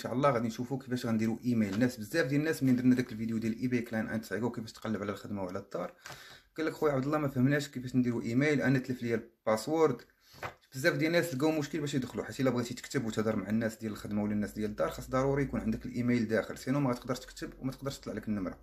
شاء الله غادي نشوفوا كيفاش غنديروا ايميل ناس بزاف ديال الناس ملي درنا داك الفيديو ديال اي بي كلاين اند سايكو كيفاش تقلب على الخدمه وعلى الدار قال لك خويا عبد الله ما فهمناش كيفاش نديروا ايميل انا تلف ليا الباسورد بزاف ديال الناس لقاو مشكل باش يدخلوا حيت الا بغيتي تكتب وتهضر مع الناس ديال الخدمه ولا الناس ديال الدار خاص ضروري يكون عندك الايميل داخل سينو ما غتقدرش تكتب وما تقدرش تطلع لك النمره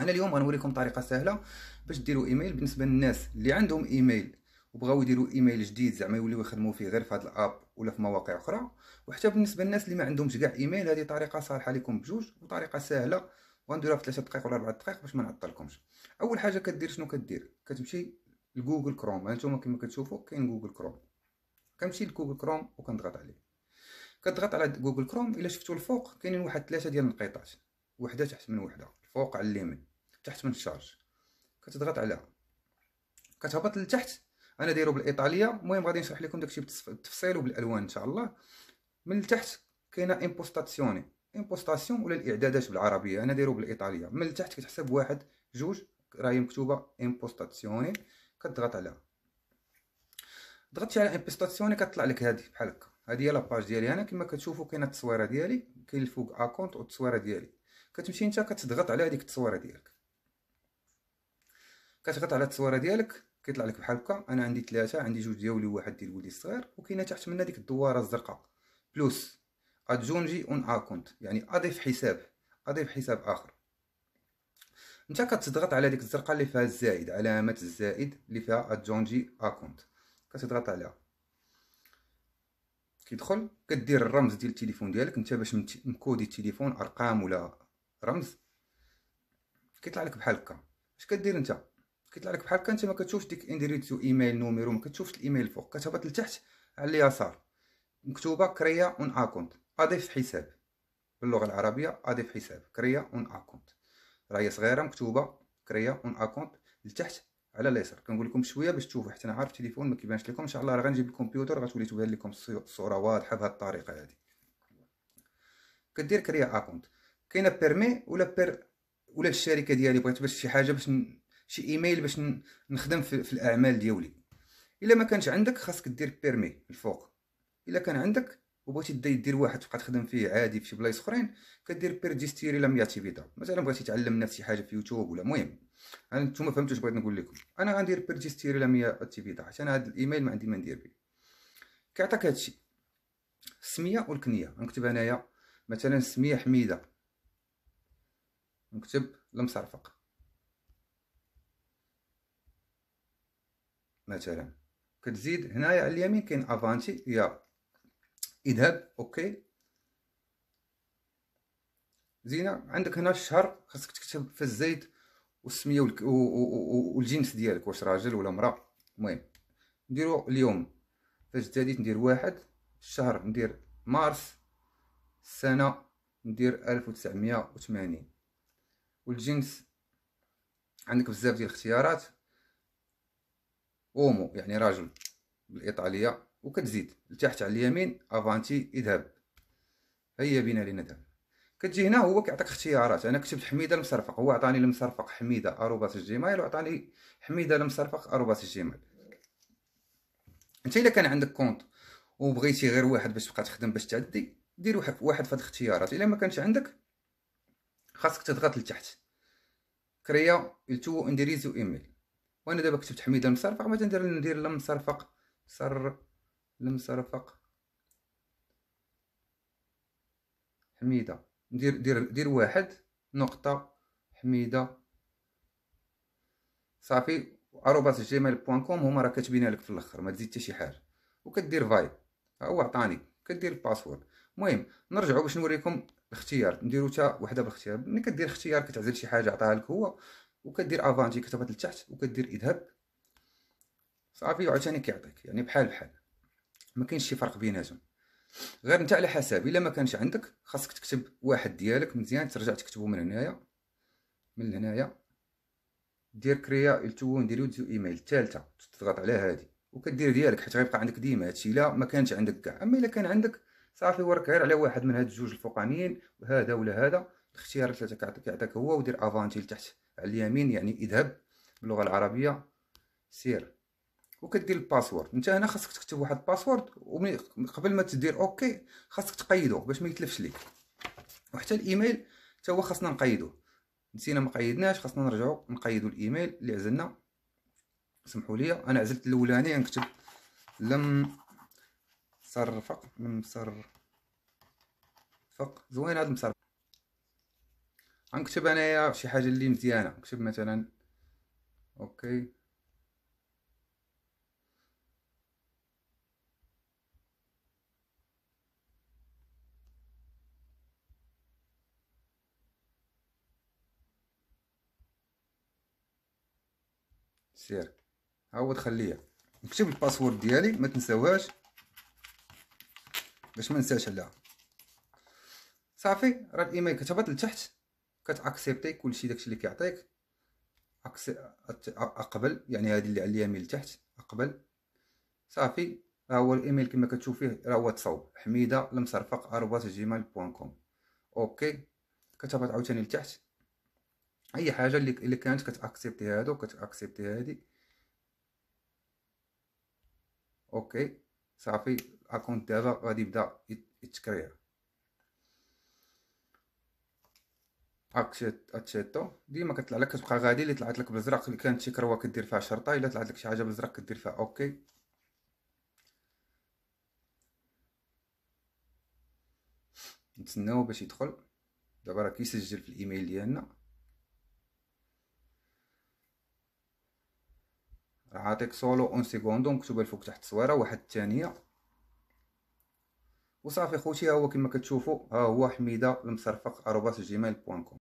انا اليوم غنوريكم طريقه سهله باش ديروا ايميل بالنسبه للناس اللي عندهم ايميل وبغاو يديروا ايميل جديد زعما يوليو يخدموا فيه غير في هذا الاب ولا في مواقع اخرى وحتى بالنسبه للناس اللي ما عندهمش كاع ايميل هذه طريقه صالحه لكم بجوج وطريقه سهله وغنديروها في 3 دقائق ولا 4 دقائق باش ما نعطلكمش اول حاجه كدير شنو كدير كتمشي لجوجل كروم هانتوما كما كتشوفوا كاين جوجل كروم كنمشي لجوجل كروم وكنضغط عليه كتضغط على جوجل كروم الا شفتوا الفوق كاينين واحد ثلاثه ديال النقيطات وحده تحت من وحده الفوق على اليمين تحت من الشارج كتضغط عليها كتهبط لتحت انا دايرو بالايطاليه المهم غادي نشرح لكم داكشي بالتفصيل وبالالوان ان شاء الله من التحت كاينه امبوستاسيوني امبوستاسيون ولا الاعدادات بالعربيه انا دايرو بالايطاليه من التحت كتحسب واحد جوج راهي مكتوبه امبوستاسيوني كتضغط عليها ضغطتي على امبوستاسيوني كتطلع لك هذه بحال هكا هذه هي لاباج ديالي انا كما كتشوفوا كاينه التصويره ديالي كاين الفوق اكونت والتصويره ديالي كتمشي انت كتضغط على هذيك التصويره ديالك كتضغط على التصويره ديالك كيطلع لك بحال هكا انا عندي ثلاثه عندي جوج ديالي وواحد ديال ولدي الصغير وكاينه تحت منها ديك الدواره الزرقاء بلوس ادجونجي اون اكونت يعني اضيف حساب اضيف حساب اخر انت كتضغط على ديك الزرقاء اللي فيها الزائد علامه الزائد اللي فيها ادجونجي اكونت كتضغط عليها كيدخل كدير الرمز ديال التليفون ديالك انت باش مكودي التليفون ارقام ولا رمز كيطلع لك بحال هكا اش كدير انت كيطلع لك بحال هكا انت ما كتشوفش ديك انديريتو ايميل نوميرو ما كتشوفش الايميل الفوق كتهبط لتحت على اليسار مكتوبه كريا اون اكونت اضيف حساب باللغه العربيه اضيف حساب كريا اون اكونت راه هي صغيره مكتوبه كريا اون اكونت لتحت على اليسار كنقول لكم شويه باش تشوفوا حتى انا عارف التليفون ما كيبانش لكم ان شاء الله راه غنجيب الكمبيوتر غتولي تبان لكم الصوره واضحه بهذه الطريقه هذه كدير كريا اكونت كاينه بيرمي ولا بير ولا الشركه ديالي بغيت باش شي حاجه باش شي ايميل باش نخدم في, في الاعمال ديولي الا ما كانش عندك خاصك دير بيرمي الفوق الا كان عندك وبغيتي دير واحد تبقى تخدم فيه عادي في شي بلايص اخرين كدير بيرجيستيري لا مياتي فيدا مثلا بغيتي تعلم نفس شي حاجه في يوتيوب ولا المهم انا نتوما فهمتوا اش بغيت نقول لكم انا غندير بيرجيستيري لا مياتي فيدا حيت انا هذا الايميل ما عندي ما ندير به كيعطيك هادشي السميه والكنيه نكتب انايا مثلا السميه حميده نكتب المصرفق مثلا كتزيد هنايا على اليمين كاين افانتي يا اذهب اوكي زينه عندك هنا الشهر خاصك تكتب في الزيت والسميه والك... و... و... والجنس ديالك واش راجل ولا امراه المهم نديرو اليوم فاش ابتديت ندير واحد الشهر ندير مارس السنه ندير ألف وتسعميه والجنس عندك بزاف ديال الاختيارات اومو يعني راجل بالايطاليه وكتزيد لتحت على اليمين افانتي اذهب هيا بنا لنذهب كتجي هنا هو كيعطيك اختيارات انا كتبت حميده المصرفق هو عطاني المصرفق حميده اروباس الجيميل وعطاني حميده المصرفق اروباس الجيميل انت الا كان عندك كونت وبغيتي غير واحد باش تبقى تخدم باش تعدي دير واحد واحد في الاختيارات الا ما كانش عندك خاصك تضغط لتحت كريا التو اندريز ايميل وانا دابا كتبت حميده المصرفق ما تندير ندير المصرفق صر المصرفق حميده ندير دير دير واحد نقطه حميده صافي اروباس جيميل بوان كوم هما راه كاتبينها لك في الاخر ما تزيد حتى شي حاجه وكدير فايب ها هو عطاني كدير الباسورد المهم نرجعوا باش نوريكم الاختيار نديرو حتى وحده بالاختيار ملي كدير اختيار كتعزل شي حاجه عطاها لك هو وكدير افانتي كتبت لتحت وكدير اذهب صافي وعاوتاني كيعطيك يعني بحال بحال ما كاينش شي فرق بيناتهم غير نتا على حساب الا ما كانش عندك خاصك تكتب واحد ديالك مزيان ترجع تكتبه من هنايا من هنايا دير كريا التو نديرو ديو ايميل الثالثه تضغط على هذه وكدير ديالك حيت غيبقى عندك ديما هادشي الا ما كانش عندك كاع اما الا كان عندك صافي ورك غير على واحد من هاد الجوج الفوقانيين هذا ولا هذا الاختيار ثلاثة كيعطيك هو ودير افانتي لتحت على اليمين يعني اذهب باللغة العربية سير وكدير الباسورد انت هنا خاصك تكتب واحد الباسورد قبل ما تدير اوكي خاصك تقيدو باش ما يتلفش ليك وحتى الايميل حتى هو خاصنا نقيدوه نسينا ما قيدناش خاصنا نرجعو نقيدو الايميل اللي عزلنا سمحوا لي انا عزلت الاولاني نكتب لم صرفق لم صرفق زوين هذا المصرفق غنكتب انايا شي حاجه اللي مزيانه نكتب مثلا اوكي سير عاود خليها نكتب الباسورد ديالي ما تنساوهاش باش ما ننساش عليها صافي راه الايميل كتهبط لتحت كتاكسبتي كلشي داكشي اللي كيعطيك اقبل يعني هذه اللي على اليمين لتحت اقبل صافي ها هو الايميل كما كتشوف فيه راه هو تصاوب حميده المصرفق ارباط جيميل بوان كوم اوكي كتهبط عاوتاني لتحت اي حاجه اللي اللي كانت كتاكسبتي هادو كتاكسبتي هادي اوكي صافي الاكونت دابا غادي يبدا يتكرير اتشيتو ديما كتطلع لك كتبقى غادي اللي طلعت لك بزرق اللي كانت شي كروه كدير فيها شرطه الا طلعت لك شي حاجه بزرق كدير فيها اوكي نتسناو باش يدخل دابا راه كيسجل في الايميل ديالنا راه عاطيك سولو اون سيكوندو مكتوبه الفوق تحت التصويره واحد الثانيه وصافي خوتي ها هو كما كتشوفوا ها هو حميده المصرفق جيميل بوان كوم